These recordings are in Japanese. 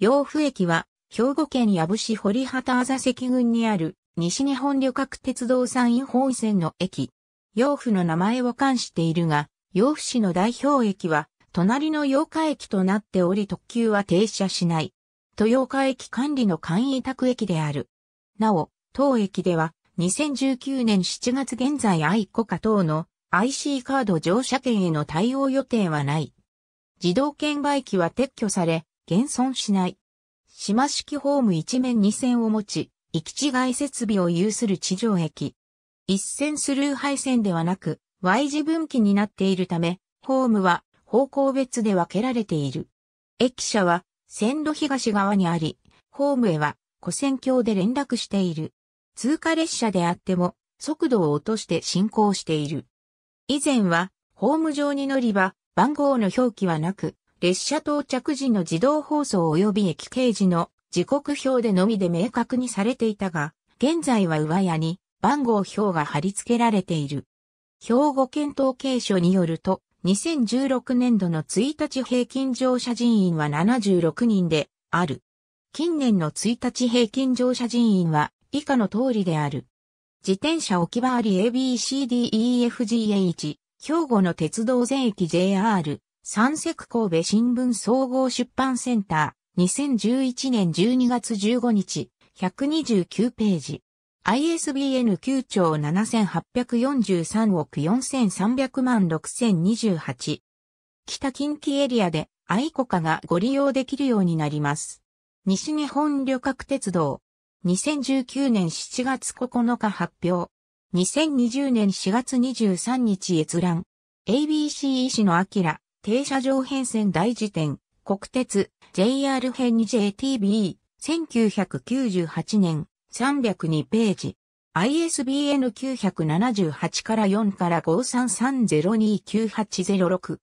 洋府駅は、兵庫県矢武市堀畑ざ関郡にある、西日本旅客鉄道山陰本線の駅。洋府の名前を冠しているが、洋府市の代表駅は、隣の洋歌駅となっており特急は停車しない。豊岡駅管理の簡易宅駅である。なお、当駅では、2019年7月現在愛国家等の IC カード乗車券への対応予定はない。自動券売機は撤去され、現存しない。島式ホーム一面二線を持ち、行き違い設備を有する地上駅。一線スルー配線ではなく、Y 字分岐になっているため、ホームは方向別で分けられている。駅舎は線路東側にあり、ホームへは古線橋で連絡している。通過列車であっても、速度を落として進行している。以前は、ホーム上に乗り場、番号の表記はなく、列車到着時の自動放送及び駅掲示の時刻表でのみで明確にされていたが、現在は上屋に番号表が貼り付けられている。兵庫県統計所によると、2016年度の1日平均乗車人員は76人である。近年の1日平均乗車人員は以下の通りである。自転車置き場あり a b c d e f g h 兵庫の鉄道全駅 JR、三石神戸新聞総合出版センター、2011年12月15日、129ページ。ISBN 9兆7843億4300万6028。北近畿エリアで愛コカがご利用できるようになります。西日本旅客鉄道。2019年7月9日発表。2020年4月23日閲覧。ABC 医師のアキラ、停車場変遷大辞典、国鉄、JR 編 JTB、1998年、302ページ。ISBN 978から4から53302980。6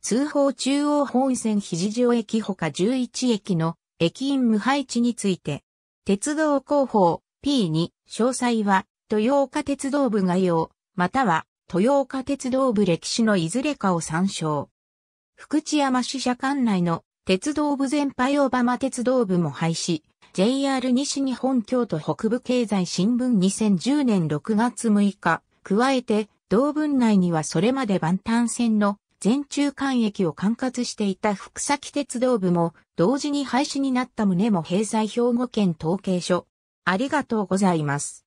通報中央本線肘城駅ほか11駅の駅員無配置について、鉄道広報 P2 詳細は豊岡鉄道部概要、または豊岡鉄道部歴史のいずれかを参照。福知山市社管内の鉄道部全廃小浜鉄道部も廃止。JR 西日本京都北部経済新聞2010年6月6日。加えて、同文内にはそれまで万端線の全中間駅を管轄していた福崎鉄道部も同時に廃止になった旨も閉鎖兵庫県統計書。ありがとうございます。